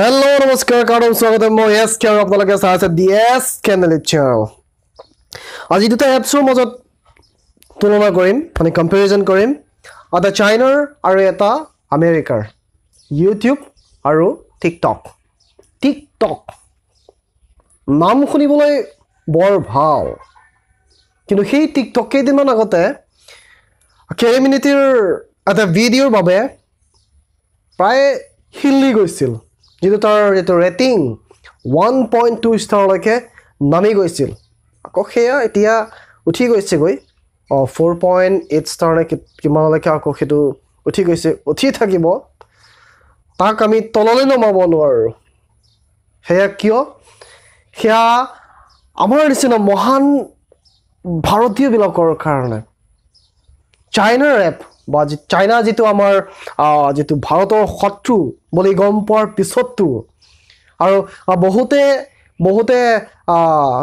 hello' নমস্কাৰ কাৰণ স্বাগতম মই এছ কেন আপোনালোকে চাই আছে দি এছ কেনেলিট চেনেল আজি দুটা এপছৰ মাজত তুলনা কৰিম মানে কম্পেৰিজন কৰিম এটা চাইনাৰ আৰু এটা আমেৰিকাৰ ইউটিউব আৰু টিকটক টিকটক নাম শুনিবলৈ বৰ ভাল কিন্তু সেই টিকটক কেইদিনমান আগতে কেইমিনিটিৰ এটা ভিডিঅ'ৰ বাবে প্ৰায় হিল্লি গৈছিল যিটো তাৰ যিটো ৰেটিং ওৱান পইণ্ট টু ষ্টাৰলৈকে নামি গৈছিল আকৌ সেয়া এতিয়া উঠি গৈছেগৈ অঁ ফ'ৰ পইণ্ট এইট ষ্টাৰ নে কিমানলৈকে আকৌ সেইটো উঠি গৈছে উঠি থাকিব তাক আমি তললৈ নমাব নোৱাৰোঁ সেয়া কিয় সেয়া আমাৰ নিচিনা মহান ভাৰতীয়বিলাকৰ কাৰণে চাইনাৰ এপ বা চাইনা যিটো আমাৰ যিটো ভাৰতৰ শত্ৰু বুলি গম পোৱাৰ পিছতো আৰু বহুতে বহুতে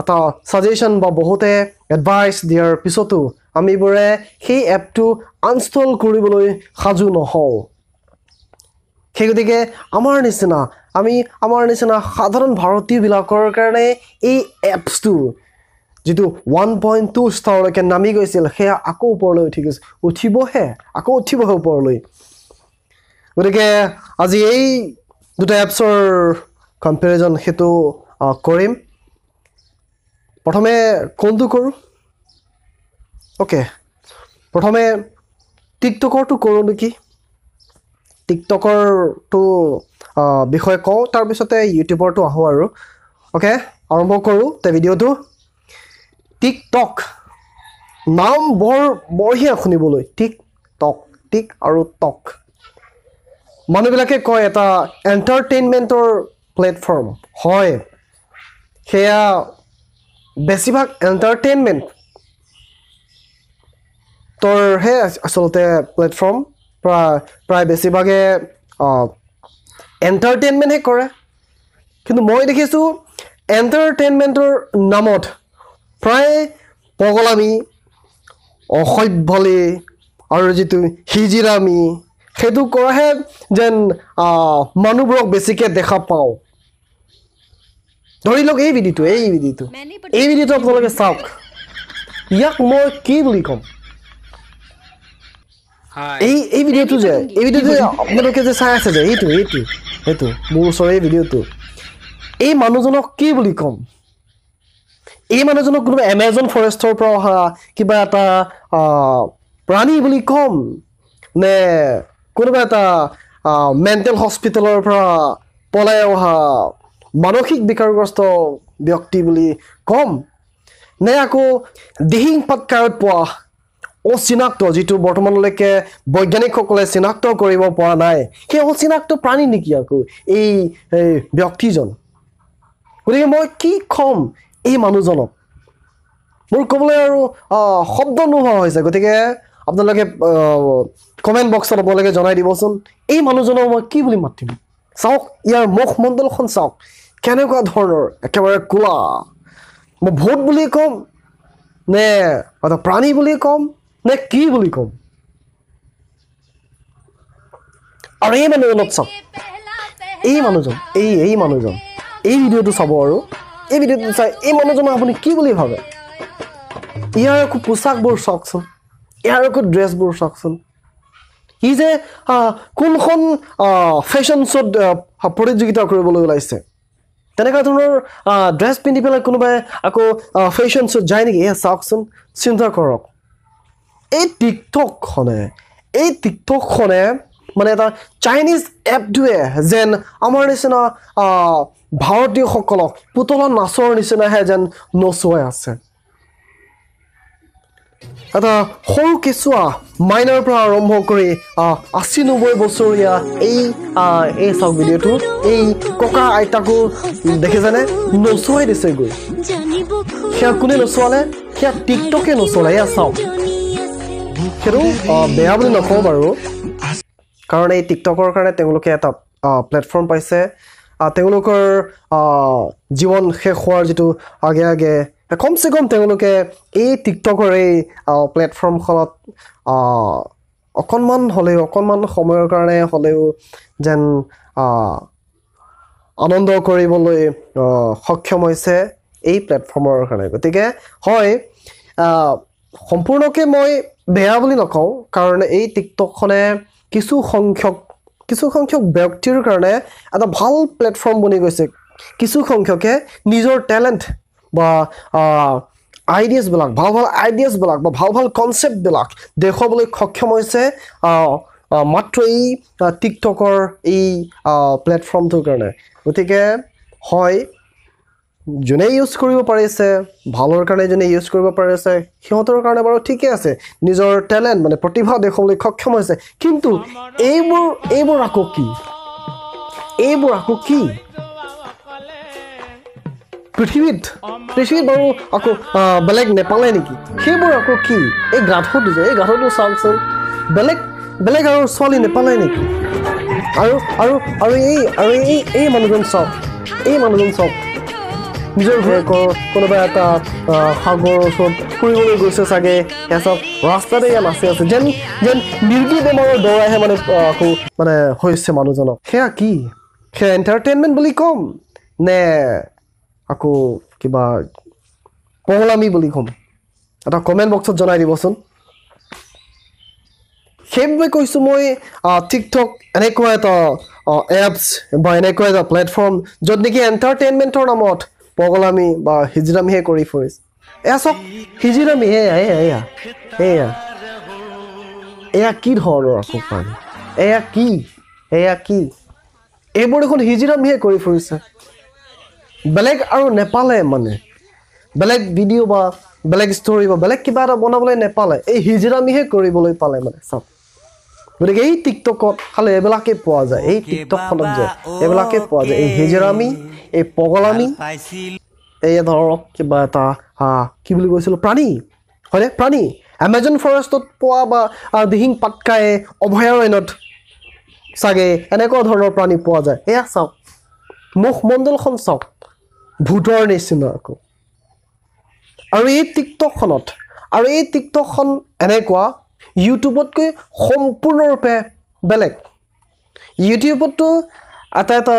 এটা চাজেশ্যন বা বহুতে এডভাইচ দিয়াৰ পিছতো আমিবোৰে সেই এপটো আনষ্টল কৰিবলৈ সাজু নহওঁ সেই গতিকে আমাৰ নিচিনা আমি আমাৰ নিচিনা সাধাৰণ ভাৰতীয়বিলাকৰ কাৰণে এই এপছটো যিটো ওৱান পইণ্ট টু স্তৰলৈকে নামি গৈছিল সেয়া আকৌ ওপৰলৈ উঠি গৈছিল উঠিবহে আকৌ উঠিবহে ওপৰলৈ গতিকে আজি এই দুটা এপছৰ কম্পেৰিজন সেইটো কৰিম প্ৰথমে কোনটো কৰোঁ অ'কে প্ৰথমে টিকটকৰটো কৰোঁ নেকি টিকটকৰটো বিষয়ে কওঁ তাৰপিছতে ইউটিউবৰটো আহোঁ আৰু অ'কে আৰম্ভ কৰোঁ তে ভিডিঅ'টো টিক টক নাম বৰ বঢ়িয়া শুনিবলৈ টিক টক টিক আৰু টক মানুহবিলাকে কয় এটা এণ্টাৰটেইনমেণ্টৰ প্লেটফৰ্ম হয় সেয়া বেছিভাগ এণ্টাৰটেইনমেণ্ট তৰহে আচলতে প্লেটফৰ্ম প্ৰায় প্ৰায় বেছিভাগে এণ্টাৰটেইনমেণ্টহে কৰে কিন্তু মই দেখিছোঁ এণ্টাৰটেইনমেণ্টৰ নামত প্ৰায় পগলামি অসভ্যলি আৰু যিটো সিজিৰামি সেইটো কৰাহে যেন মানুহবোৰক বেছিকৈ দেখা পাওঁ ধৰি লওক এই ভিডিঅ'টো এই ভিডিঅ'টো এই ভিডিঅ'টো আপোনালোকে চাওক ইয়াক মই কি বুলি ক'ম এই এই ভিডিঅ'টো যে এই ভিডিঅ'টো যে আপোনালোকে যে চাই আছে যে এইটো এইটো সেইটো মোৰ ওচৰৰ এই ভিডিঅ'টো এই মানুহজনক কি বুলি ক'ম এই মানুহজনক কোনোবা এমেজন ফৰেষ্টৰ পৰা অহা কিবা এটা প্ৰাণী বুলি ক'ম নে কোনোবা এটা মেণ্টেল হস্পিটেলৰ পৰা পলাই অহা মানসিক বিকাৰগ্ৰস্ত ব্যক্তি বুলি ক'ম নে আকৌ দিহিং পাটকাৰত পোৱা অচিনাক্ত যিটো বৰ্তমানলৈকে বৈজ্ঞানিকসকলে চিনাক্ত কৰিব পৰা নাই সেই অচিনাক্ত প্ৰাণী নেকি আকৌ এই ব্যক্তিজন গতিকে মই কি ক'ম এই মানুহজনক মোৰ ক'বলৈ আৰু শব্দ নোহোৱা হৈছে গতিকে আপোনালোকে কমেণ্ট বক্সত আপোনালোকে জনাই দিবচোন এই মানুহজনক মই কি বুলি মাতিম চাওক ইয়াৰ মুখমণ্ডলখন চাওক কেনেকুৱা ধৰণৰ একেবাৰে কোলা মই ভূত বুলি ক'ম নে প্ৰাণী বুলি ক'ম নে কি বুলি ক'ম আৰু এই মানুহজনক চাওক এই মানুহজন এই এই মানুহজন এই ভিডিঅ'টো চাব আৰু এই ভিডিঅ'টো চাই এই মানুহজনক আপুনি কি বুলি ভাবে ইয়াৰ একো পোচাকবোৰ চাওকচোন ইয়াৰ একো ড্ৰেছবোৰ চাওকচোন সি যে কোনখন ফেশ্বন শ্ব'ত প্ৰতিযোগিতা কৰিবলৈ ওলাইছে তেনেকুৱা ধৰণৰ ড্ৰেছ পিন্ধি পেলাই কোনোবাই আকৌ ফেশ্বন শ্ব'ত যায় নেকি এয়া চাওকচোন চিন্তা কৰক এই টিকটকখনে এই টিকটকখনে মানে এটা চাইনিজ এপটোৱে যেন আমাৰ নিচিনা ভাৰতীয়সকলক পুতলা নাচৰ নিচিনাহে যেন নচুৱাই আছে এটা সৰু কেঁচুৱা মাইনাৰ পৰা আৰম্ভ কৰি আশী নব্বৈ বছৰীয়া এই এই চাওক ভিডিঅ'টো এই ককা আইতাকো দেখিছেনে নচুৱাই দিছেগৈ সেয়া কোনে নচুৱালে সেয়া টিকটকে নচলে এয়া চাওক সেইটো বেয়া বুলি নকওঁ বাৰু কাৰণ এই টিকটকৰ কাৰণে তেওঁলোকে এটা প্লেটফৰ্ম পাইছে তেওঁলোকৰ জীৱন শেষ হোৱাৰ যিটো আগে আগে কমচে কম তেওঁলোকে এই টিকটকৰ এই প্লেটফৰ্মখনত অকণমান হ'লেও অকণমান সময়ৰ কাৰণে হ'লেও যেন আনন্দ কৰিবলৈ সক্ষম হৈছে এই প্লেটফৰ্মৰ কাৰণে গতিকে হয় সম্পূৰ্ণকৈ মই বেয়া বুলি নকওঁ কাৰণ এই টিকটকখনে কিছুসংখ্যক কিছুসংখ্যক ব্যক্তিৰ কাৰণে এটা ভাল প্লেটফৰ্ম বনি গৈছে কিছুসংখ্যকে নিজৰ টেলেণ্ট বা আইডিয়াছবিলাক ভাল ভাল আইডিয়াছবিলাক বা ভাল ভাল কনচেপ্টবিলাক দেখুৱাবলৈ সক্ষম হৈছে মাত্ৰ এই টিকটকৰ এই প্লেটফৰ্মটোৰ কাৰণে গতিকে হয় যোনে ইউজ কৰিব পাৰিছে ভালৰ কাৰণে যোনে ইউজ কৰিব পাৰিছে সিহঁতৰ কাৰণে বাৰু ঠিকে আছে নিজৰ টেলেণ্ট মানে প্ৰতিভা দেখুৱাবলৈ সক্ষম হৈছে কিন্তু এইবোৰ এইবোৰ আকৌ কি এইবোৰ আকৌ কি পৃথিৱীত পৃথিৱীত বাৰু আকৌ বেলেগ নেপালে নেকি সেইবোৰ আকৌ কি এই গাধটো যে এই গাধটো চাওকচোন বেলেগ বেলেগ আৰু ছোৱালী নেপালে নেকি আৰু আৰু আৰু এই আৰু এই এই মানুহজন চাওক এই মানুহজন চাওক নিজৰ ঘৰে কোনোবা এটা সাগৰৰ ওচৰত ফুৰিবলৈ গৈছে চাগে সেচক ৰাস্তাতে ইয়াত নাচি আছে যেন যেন নিৰ্গী বেমাৰৰ দৰাহে মানে আকৌ মানে হৈছে মানুহজনক সেয়া কি সেয়া এণ্টাৰটেইনমেণ্ট বুলি ক'ম নে আকৌ কিবা পহলামী বুলি ক'ম এটা কমেণ্ট বক্সত জনাই দিবচোন সেইবাবে কৈছোঁ মই ঠিক ঠক এনেকুৱা এটা এপছ বা এনেকুৱা এটা প্লেটফৰ্ম য'ত নেকি এণ্টাৰটেইনমেণ্টৰ নামত পগলামি বা হিজিৰামিহে কৰি ফুৰিছ এয়া চক হিজিৰামি এয়া এয়া এয়া এয়া এয়া কি ধৰণৰ আকৌ পানী এয়া কি এয়া কি এইবোৰ দেখোন হিজিৰামিহে কৰি ফুৰিছে বেলেগ আৰু নেপালে মানে বেলেগ ভিডিঅ' বা বেলেগ ষ্টৰি বা বেলেগ কিবা এটা বনাবলৈ নেপালে এই হিজিৰামিহে কৰিবলৈ পালে মানে চাওক গতিকে এই টিকটকত খালে এইবিলাকেই পোৱা যায় এই টিকটকখনত যে এইবিলাকেই পোৱা যায় এই হিজিৰামি এই পগলামী এই ধৰক কিবা এটা কি বুলি কৈছিলোঁ প্ৰাণী হয়নে প্ৰাণী এমেজন ফৰেষ্টত পোৱা বা দিহিং পাটকাই অভয়াৰণ্যত চাগে এনেকুৱা ধৰণৰ প্ৰাণী পোৱা যায় এয়া চাওক মুখমণ্ডলখন চাওক ভূতৰ নিচিনা আকৌ আৰু এই টিকটকখনত আৰু এই টিকটকখন এনেকুৱা ইউটিউবতকৈ সম্পূৰ্ণৰূপে বেলেগ ইউটিউবতো এটা এটা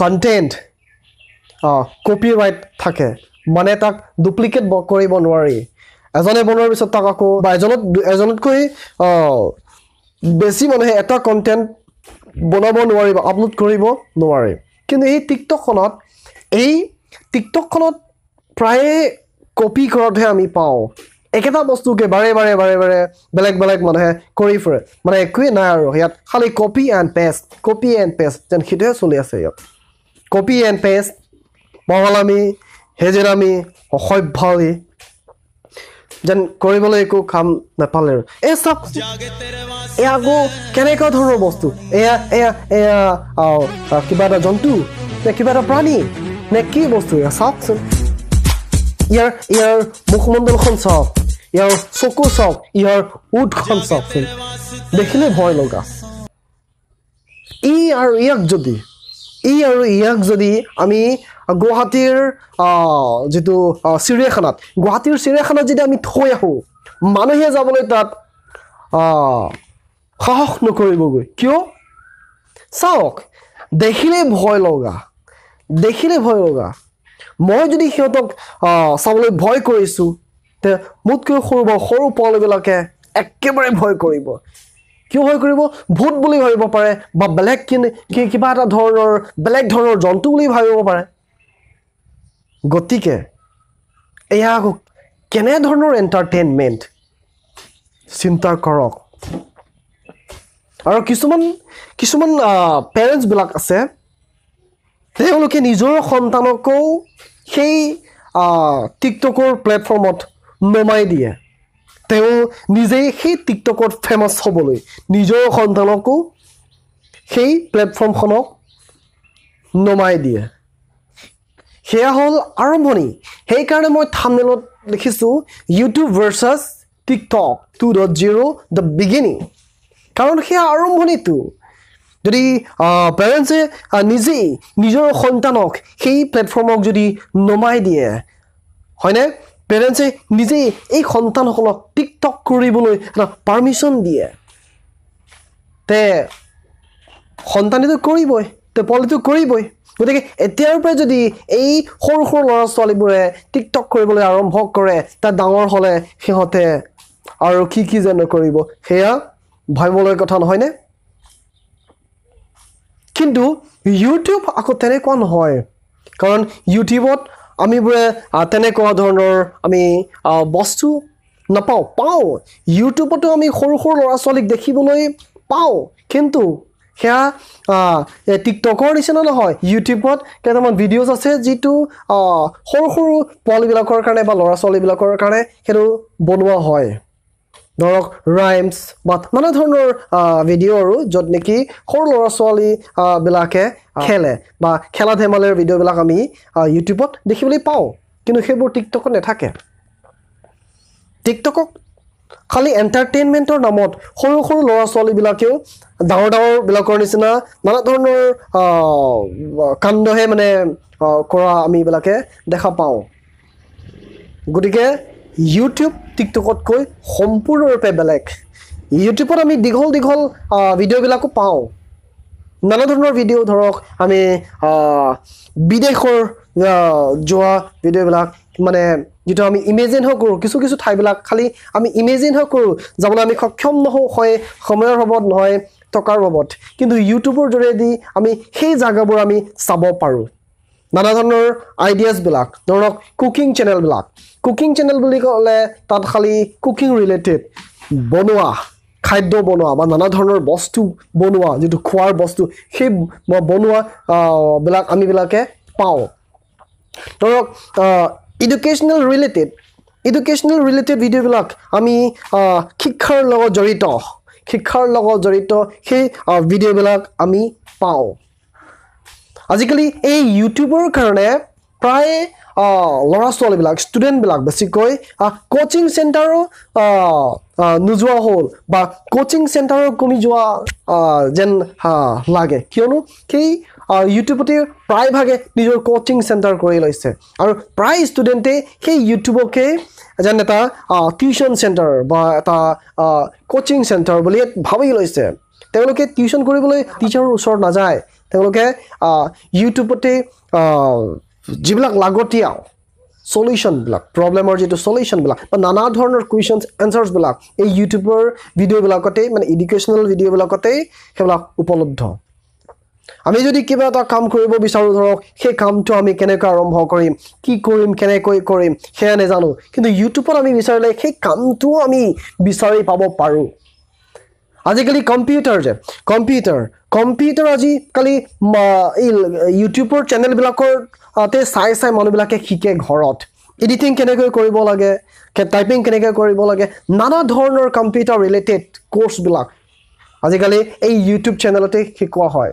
কণ্টেণ্ট কপি ৰাইট থাকে মানে তাক ডুপ্লিকেট কৰিব নোৱাৰি এজনে বনোৱাৰ পিছত তাক আকৌ বা এজনত এজনতকৈ বেছি মানুহে এটা কণ্টেণ্ট বনাব নোৱাৰি বা আপলোড কৰিব নোৱাৰে কিন্তু এই টিকটকখনত এই টিকটকখনত প্ৰায়ে কপি কৰাতহে আমি পাওঁ একেটা বস্তুকে বাৰে বাৰে বাৰে বাৰে বেলেগ বেলেগ মানুহে কৰি ফুৰে মানে একোৱে নাই আৰু ইয়াত খালী copy and paste copy and paste যেন সেইটোহে চলি আছে ইয়াত কপি এণ্ড পেষ্ট মঙলামি হেজেৰামি অসভ্যি যেন কৰিবলৈ একো কাম নাপালে আৰু এই চাওক এয়া আকৌ কেনেকুৱা ধৰণৰ বস্তু এয়া এয়া এয়া কিবা এটা জন্তু নে কিবা এটা প্ৰাণী নে কি বস্তু এয়া চাওকচোন ইয়াৰ ইয়াৰ মুখমণ্ডলখন চাওক ইয়াৰ চকু চাওক ইয়াৰ উদখন চাওকচোন দেখিলে ভয় লগা ই আৰু ইয়াক যদি ই আৰু ইয়াক যদি আমি গুৱাহাটীৰ যিটো চিৰিয়াখানাত গুৱাহাটীৰ চিৰিয়াখানাত যদি আমি থৈ আহোঁ মানুহে যাবলৈ তাত সাহস নকৰিবগৈ কিয় চাওক দেখিলেই ভয় লগা দেখিলেই ভয় লগা মই যদি সিহঁতক চাবলৈ ভয় কৰিছোঁ তে মোতকৈ সৰু সৰু পোৱালিবিলাকে একেবাৰে ভয় কৰিব কিয় হৈ কৰিব ভূত বুলি ভাবিব পাৰে বা বেলেগ কি কিবা এটা ধৰণৰ বেলেগ ধৰণৰ জন্তু বুলি ভাবিব পাৰে গতিকে এয়া আকৌ কেনেধৰণৰ এণ্টাৰটেইনমেণ্ট চিন্তা কৰক আৰু কিছুমান কিছুমান পেৰেণ্টছবিলাক আছে তেওঁলোকে নিজৰ সন্তানকো সেই টিকটকৰ প্লেটফৰ্মত নমাই দিয়ে তেওঁ নিজেই সেই টিকটকত ফেমাছ হ'বলৈ নিজৰ সন্তানকো সেই প্লেটফৰ্মখনক নমাই দিয়ে সেয়া হ'ল আৰম্ভণি সেইকাৰণে মই থামনেলত লিখিছোঁ YouTube versus TikTok two dot zero' the beginning কাৰণ সেয়া আৰম্ভণিটো যদি পেৰেণ্টছে নিজেই নিজৰ সন্তানক সেই প্লেটফৰ্মক যদি নমাই দিয়ে হয়নে পেৰেণ্টছে নিজেই এই সন্তানসকলক টিকটক কৰিবলৈ এটা পাৰ্মিশ্যন দিয়ে তে সন্তানেতো কৰিবই তে পোৱালিটো কৰিবই গতিকে এতিয়াৰ পৰাই যদি এই সৰু সৰু ল'ৰা ছোৱালীবোৰে টিকটক কৰিবলৈ আৰম্ভ কৰে তাত ডাঙৰ হ'লে সিহঁতে আৰু কি কি যেন কৰিব সেয়া ভাবিবলৈ কথা নহয়নে কিন্তু ইউটিউব আকৌ তেনেকুৱা নহয় কাৰণ ইউটিউবত আমিবোৰে তেনেকুৱা ধৰণৰ আমি বস্তু নাপাওঁ পাওঁ ইউটিউবতো আমি সৰু সৰু ল'ৰা ছোৱালীক দেখিবলৈ পাওঁ কিন্তু সেয়া টিকটকৰ নিচিনা নহয় ইউটিউবত কেইটামান ভিডিঅ'ছ আছে যিটো সৰু সৰু পোৱালিবিলাকৰ কাৰণে বা ল'ৰা ছোৱালীবিলাকৰ কাৰণে সেইটো বনোৱা হয় ধৰক ৰাইমছ বা নানা ধৰণৰ ভিডিঅ' আৰু য'ত নেকি সৰু ল'ৰা ছোৱালীবিলাকে খেলে বা খেলা ধেমালিৰ ভিডিঅ'বিলাক আমি ইউটিউবত দেখিবলৈ পাওঁ কিন্তু সেইবোৰ টিকটকত নাথাকে টিকটকক খালি এণ্টাৰটেইনমেণ্টৰ নামত সৰু সৰু ল'ৰা ছোৱালীবিলাকেও ডাঙৰ ডাঙৰবিলাকৰ নিচিনা নানা ধৰণৰ কাণ্ডহে মানে কৰা আমিবিলাকে দেখা পাওঁ গতিকে ইউটিউব টিকটকতকৈ সম্পূৰ্ণৰূপে বেলেগ ইউটিউবত আমি দীঘল দীঘল ভিডিঅ'বিলাকো পাওঁ নানা ধৰণৰ ভিডিঅ' ধৰক আমি বিদেশৰ যোৱা ভিডিঅ'বিলাক মানে যিটো আমি ইমেজিনহে কৰোঁ কিছু কিছু ঠাইবিলাক খালী আমি ইমেজিনহে কৰোঁ যাবলৈ আমি সক্ষম নহওঁ হয় সময়ৰ অভাৱত নহয় টকাৰ অভাৱত কিন্তু ইউটিউবৰ জৰিয়তে আমি সেই জাগাবোৰ আমি চাব পাৰোঁ নানা ধৰণৰ আইডিয়াছবিলাক ধৰক কুকিং চেনেলবিলাক কুকিং চেনেল বুলি ক'লে তাত খালী কুকিং ৰিলেটেড বনোৱা খাদ্য বনোৱা বা নানা ধৰণৰ বস্তু বনোৱা যিটো খোৱাৰ বস্তু সেই বনোৱা বিলাক আমিবিলাকে পাওঁ ধৰক ইডুকেশ্যনেল ৰিলেটেড ইডুকেশ্যনেল ৰিলেটেড ভিডিঅ'বিলাক আমি শিক্ষাৰ লগত জড়িত শিক্ষাৰ লগত জড়িত সেই ভিডিঅ'বিলাক আমি পাওঁ আজিকালি এই ইউটিউবৰ কাৰণে প্ৰায় ল'ৰা ছোৱালীবিলাক ষ্টুডেণ্টবিলাক বেছিকৈ কোচিং চেণ্টাৰো নোযোৱা হ'ল বা কোচিং চেণ্টাৰো কমি যোৱা যেন লাগে কিয়নো সেই ইউটিউবতে প্ৰায়ভাগে নিজৰ কোচিং চেণ্টাৰ কৰি লৈছে আৰু প্ৰায় ষ্টুডেণ্টেই সেই ইউটিউবকে যেন এটা টিউশ্যন চেণ্টাৰ বা এটা কোচিং চেণ্টাৰ বুলি ভাবি লৈছে তেওঁলোকে টিউশ্যন কৰিবলৈ টিচাৰৰ ওচৰত নাযায় তেওঁলোকে ইউটিউবতে যিবিলাক লাগতিয়াল চলিউশ্যনবিলাক প্ৰব্লেমৰ যিটো চলিউশ্যনবিলাক বা নানা ধৰণৰ কুৱেশ্যনছ এনচাৰ্ছবিলাক এই ইউটিউবৰ ভিডিঅ'বিলাকতেই মানে এডুকেশ্যনেল ভিডিঅ'বিলাকতেই সেইবিলাক উপলব্ধ আমি যদি কিবা এটা কাম কৰিব বিচাৰোঁ ধৰক সেই কামটো আমি কেনেকৈ আৰম্ভ কৰিম কি কৰিম কেনেকৈ কৰিম সেয়া নেজানো কিন্তু ইউটিউবত আমি বিচাৰিলে সেই কামটোও আমি বিচাৰি পাব পাৰোঁ আজিকালি কম্পিউটাৰ যে কম্পিউটাৰ কম্পিউটাৰ আজিকালি এই ইউটিউবৰ চেনেলবিলাকতে চাই চাই মানুহবিলাকে শিকে ঘৰত এডিটিং কেনেকৈ কৰিব লাগে টাইপিং কেনেকৈ কৰিব লাগে নানা ধৰণৰ কম্পিউটাৰ ৰিলেটেড কোৰ্চবিলাক আজিকালি এই ইউটিউব চেনেলতে শিকোৱা হয়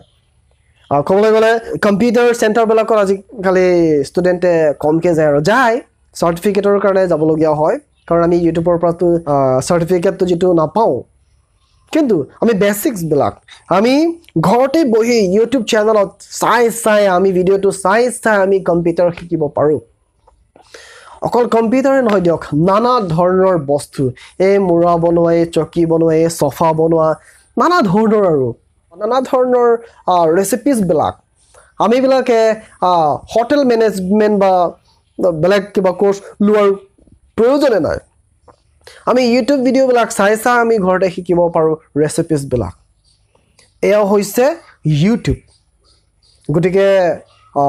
আৰু ক'বলৈ গ'লে কম্পিউটাৰ চেণ্টাৰবিলাকত আজিকালি ষ্টুডেণ্টে কমকৈ যায় আৰু যায় চাৰ্টিফিকেটৰ কাৰণে যাবলগীয়া হয় কাৰণ আমি ইউটিউবৰ পৰাতো চাৰ্টিফিকেটটো যিটো নাপাওঁ কিন্তু আমি বেচিক্সবিলাক আমি ঘৰতে বহি ইউটিউব চেনেলত চাই চাই আমি ভিডিঅ'টো চাই চাই আমি কম্পিউটাৰ শিকিব পাৰোঁ অকল কম্পিউটাৰে নহয় দিয়ক নানা ধৰণৰ বস্তু এই মূৰা বনোৱা এই চকী বনোৱা এই চফা বনোৱা নানা ধৰণৰ আৰু নানা ধৰণৰ ৰেচিপিজবিলাক আমিবিলাকে হোটেল মেনেজমেণ্ট বা বেলেগ কিবা কোৰ্ছ লোৱাৰ প্ৰয়োজনে নাই আমি ইউটিউব ভিডিঅ'বিলাক চাই চাই আমি ঘৰতে শিকিব পাৰোঁ ৰেচিপিজবিলাক এয়াও হৈছে ইউটিউব গতিকে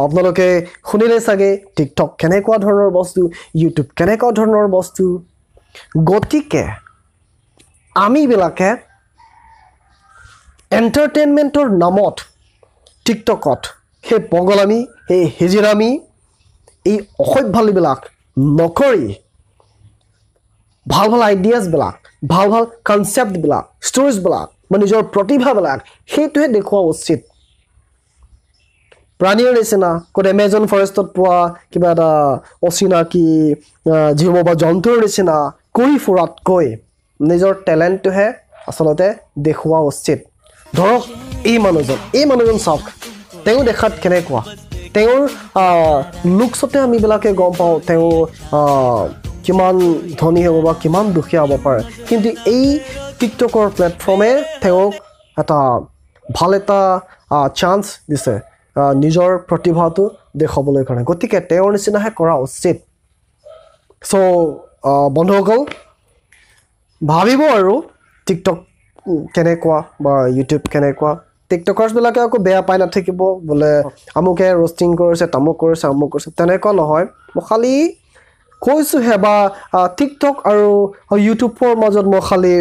আপোনালোকে শুনিলে চাগে টিকটক কেনেকুৱা ধৰণৰ বস্তু ইউটিউব কেনেকুৱা ধৰণৰ বস্তু গতিকে আমিবিলাকে এণ্টাৰটেইনমেণ্টৰ নামত টিকটকত সেই পগলামী সেই হেজিৰামি এই অসভ্যালিবিলাক নকৰি ভাল ভাল আইডিয়াজবিলাক ভাল ভাল কনচেপ্টবিলাক ষ্টৰিজবিলাক বা নিজৰ প্ৰতিভাবিলাক সেইটোহে দেখুওৱা উচিত প্ৰাণীৰ নিচিনা ক'ত এমেজন ফৰেষ্টত পোৱা কিবা এটা অচিনাকি জীৱ বা জন্তুৰ নিচিনা কৰি ফুৰাতকৈ নিজৰ টেলেণ্টটোহে আচলতে দেখুওৱা উচিত ধৰক এই মানুহজন এই মানুহজন চাওক তেওঁ দেখাত কেনেকুৱা তেওঁৰ লুকছতে আমিবিলাকে গম পাওঁ তেওঁ কিমান ধনী হ'ব বা কিমান দুখীয়া হ'ব পাৰে কিন্তু এই টিকটকৰ প্লেটফৰ্মে তেওঁক এটা ভাল এটা চান্স দিছে নিজৰ প্ৰতিভাটো দেখুৱাবলৈ কাৰণে গতিকে তেওঁৰ নিচিনাহে কৰা উচিত চ' বন্ধুসকল ভাবিব আৰু টিকটক কেনেকুৱা বা ইউটিউব কেনেকুৱা টিকটকাৰ্ছবিলাকে আকৌ বেয়া পাই নাথাকিব বোলে আমুকে ৰষ্টিং কৰিছে তামুক কৰিছে আমুক কৰিছে তেনেকুৱা নহয় মই খালী কৈছোঁ হেবা টিকটক আৰু ইউটিউবৰ মাজত মই খালি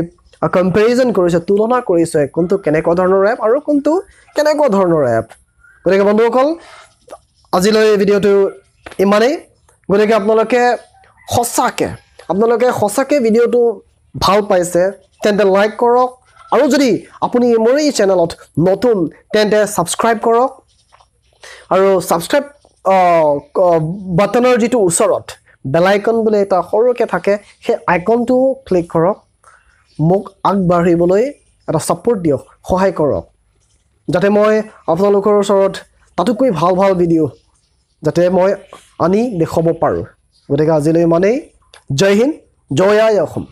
কম্পেৰিজন কৰিছোঁ তুলনা কৰিছোঁ কোনটো কেনেকুৱা ধৰণৰ এপ আৰু কোনটো কেনেকুৱা ধৰণৰ এপ গতিকে বন্ধুসকল আজিলৈ ভিডিঅ'টো ইমানেই গতিকে আপোনালোকে সঁচাকৈ আপোনালোকে সঁচাকৈ ভিডিঅ'টো ভাল পাইছে তেন্তে লাইক কৰক আৰু যদি আপুনি মোৰ এই চেনেলত নতুন তেন্তে ছাবস্ক্ৰাইব কৰক আৰু ছাবস্ক্ৰাইব বাটনৰ যিটো ওচৰত বেলাইকন বুলি এটা সৰুকৈ থাকে সেই আইকনটো ক্লিক কৰক মোক আগবাঢ়িবলৈ এটা ছাপৰ্ট দিয়ক সহায় কৰক যাতে মই আপোনালোকৰ ওচৰত তাতোকৈ ভাল ভাল ভিডিঅ' যাতে মই আনি দেখুৱাব পাৰোঁ গতিকে আজিলৈ ইমানেই জয় হিন্দ জয় আই অসম